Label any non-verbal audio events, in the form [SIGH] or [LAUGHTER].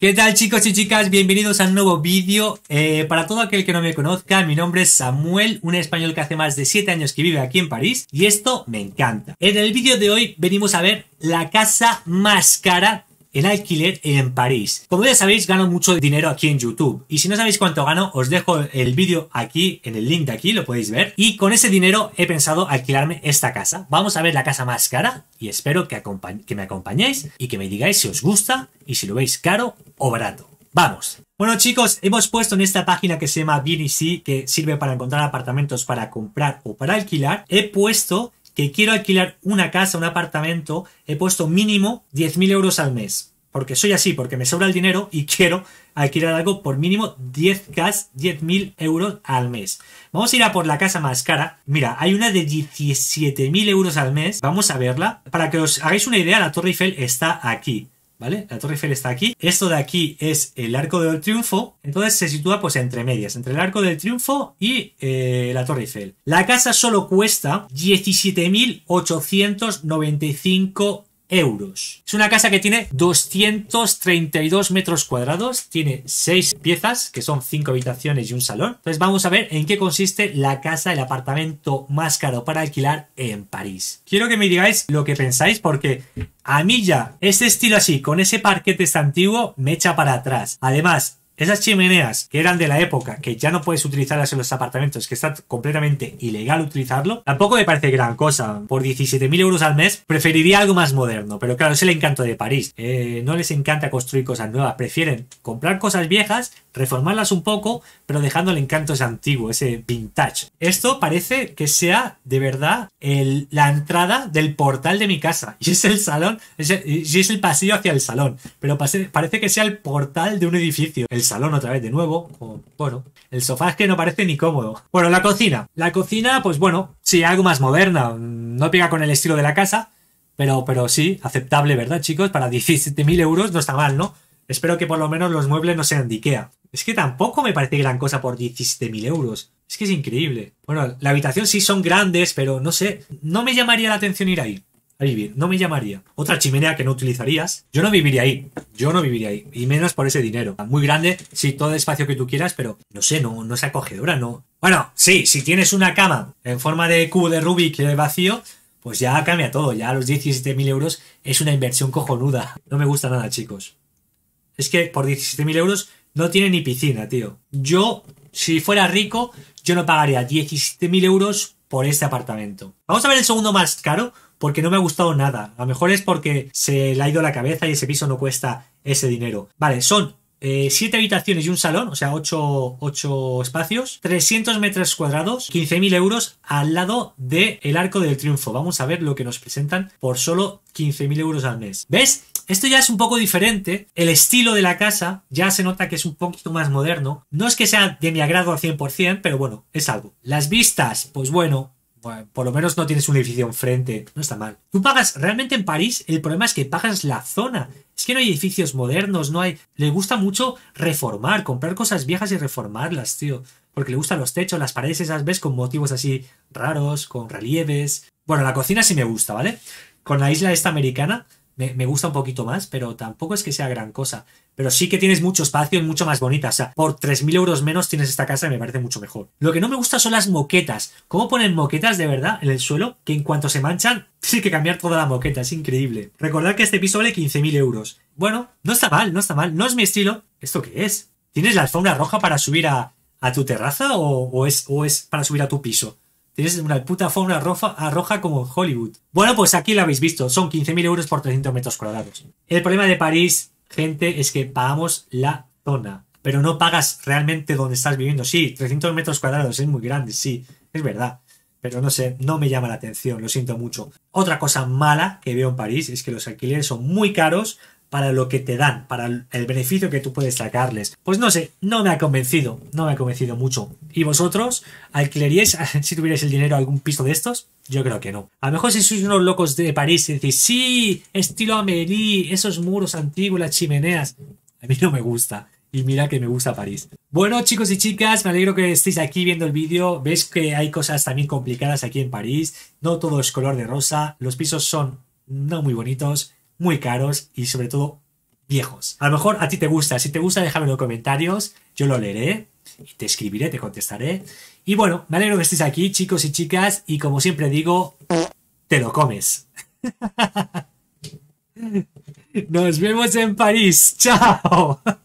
¿Qué tal chicos y chicas? Bienvenidos a un nuevo vídeo. Eh, para todo aquel que no me conozca, mi nombre es Samuel, un español que hace más de 7 años que vive aquí en París y esto me encanta. En el vídeo de hoy venimos a ver la casa más cara en alquiler en París. Como ya sabéis, gano mucho dinero aquí en YouTube. Y si no sabéis cuánto gano, os dejo el vídeo aquí, en el link de aquí, lo podéis ver. Y con ese dinero he pensado alquilarme esta casa. Vamos a ver la casa más cara y espero que, que me acompañéis y que me digáis si os gusta y si lo veis caro o barato. Vamos. Bueno chicos, hemos puesto en esta página que se llama BDC, que sirve para encontrar apartamentos para comprar o para alquilar, he puesto que quiero alquilar una casa, un apartamento, he puesto mínimo 10.000 euros al mes. Porque soy así, porque me sobra el dinero y quiero alquilar algo por mínimo 10 10.000 euros al mes. Vamos a ir a por la casa más cara. Mira, hay una de 17.000 euros al mes. Vamos a verla. Para que os hagáis una idea, la Torre Eiffel está aquí. ¿vale? La Torre Eiffel está aquí. Esto de aquí es el Arco del Triunfo. Entonces se sitúa pues entre medias, entre el Arco del Triunfo y eh, la Torre Eiffel. La casa solo cuesta 17.895 euros. Es una casa que tiene 232 metros cuadrados, tiene 6 piezas, que son 5 habitaciones y un salón. Entonces vamos a ver en qué consiste la casa, el apartamento más caro para alquilar en París. Quiero que me digáis lo que pensáis porque a mí ya este estilo así, con ese parquete tan este antiguo, me echa para atrás. Además, esas chimeneas que eran de la época, que ya no puedes utilizarlas en los apartamentos, que está completamente ilegal utilizarlo, tampoco me parece gran cosa. Por 17.000 euros al mes, preferiría algo más moderno. Pero claro, es el encanto de París. Eh, no les encanta construir cosas nuevas, prefieren comprar cosas viejas, reformarlas un poco, pero dejando el encanto ese antiguo, ese vintage. Esto parece que sea de verdad la entrada del portal de mi casa. Y es el salón, y es el pasillo hacia el salón. Pero parece que sea el portal de un edificio. El salón otra vez de nuevo. O, bueno, el sofá es que no parece ni cómodo. Bueno, la cocina. La cocina, pues bueno, sí, algo más moderna. No pega con el estilo de la casa, pero, pero sí, aceptable, ¿verdad, chicos? Para 17.000 euros no está mal, ¿no? Espero que por lo menos los muebles no sean de Ikea. Es que tampoco me parece gran cosa por 17.000 euros. Es que es increíble. Bueno, la habitación sí son grandes, pero no sé, no me llamaría la atención ir ahí a vivir. No me llamaría. Otra chimenea que no utilizarías. Yo no viviría ahí. Yo no viviría ahí. Y menos por ese dinero. Muy grande, sí, todo el espacio que tú quieras, pero no sé, no, no es acogedora, no. Bueno, sí, si tienes una cama en forma de cubo de Rubik que de vacío, pues ya cambia todo. Ya los 17.000 euros es una inversión cojonuda. No me gusta nada, chicos. Es que por 17.000 euros no tiene ni piscina, tío. Yo, si fuera rico, yo no pagaría 17.000 euros por este apartamento. Vamos a ver el segundo más caro porque no me ha gustado nada. A lo mejor es porque se le ha ido la cabeza y ese piso no cuesta ese dinero. Vale, son 7 eh, habitaciones y un salón, o sea, 8, espacios, 300 metros cuadrados, 15.000 euros al lado del el Arco del Triunfo. Vamos a ver lo que nos presentan por solo 15.000 euros al mes. ¿Ves? Esto ya es un poco diferente. El estilo de la casa ya se nota que es un poquito más moderno. No es que sea de mi agrado al 100%, pero bueno, es algo. Las vistas, pues bueno, bueno, por lo menos no tienes un edificio enfrente. No está mal. Tú pagas, realmente en París el problema es que pagas la zona. Es que no hay edificios modernos, no hay... Le gusta mucho reformar, comprar cosas viejas y reformarlas, tío. Porque le gustan los techos, las paredes esas ves con motivos así raros, con relieves. Bueno, la cocina sí me gusta, ¿vale? Con la isla esta americana, me, gusta un poquito más, pero tampoco es que sea gran cosa. Pero sí que tienes mucho espacio y mucho más bonita. O sea, por 3.000 euros menos tienes esta casa y me parece mucho mejor. Lo que no me gusta son las moquetas. ¿Cómo ponen moquetas de verdad en el suelo? Que en cuanto se manchan, [LAUGHS] tienes que cambiar toda la moqueta. Es increíble. Recordad que este piso vale 15.000 euros. Bueno, no está mal, no está mal. No es mi estilo. ¿Esto qué es? ¿Tienes la alfombra roja para subir a, tu terraza o, es, o es para subir a tu piso? Tienes una puta fauna roja, como Hollywood. Bueno, pues aquí lo habéis visto. Son 15.000 euros por 300 metros cuadrados. El problema de París, gente, es que pagamos la zona. Pero no pagas realmente donde estás viviendo. Sí, 300 metros cuadrados es muy grande, sí. Es verdad. Pero no sé, no me llama la atención, lo siento mucho. Otra cosa mala que veo en París es que los alquileres son muy caros para lo que te dan, para el beneficio que tú puedes sacarles. Pues no sé, no me ha convencido, no me ha convencido mucho. ¿Y vosotros alquileríais, [LAUGHS] si tuvierais el dinero, algún piso de estos? Yo creo que no. A lo mejor si sois unos locos de París y decís, sí, estilo Amélie, esos muros antiguos, las chimeneas. A mí no me gusta. Y mira que me gusta París. Bueno, chicos y chicas, me alegro que estéis aquí viendo el vídeo. Veis que hay cosas también complicadas aquí en París. No todo es color de rosa. Los pisos son no muy bonitos muy caros y sobre todo viejos. A lo mejor a ti te gusta, si te gusta déjame en los comentarios, yo lo leeré, te escribiré, te contestaré. Y bueno, me alegro que estés aquí, chicos y chicas, y como siempre digo, te lo comes. [LAUGHS] Nos vemos en París. Chao.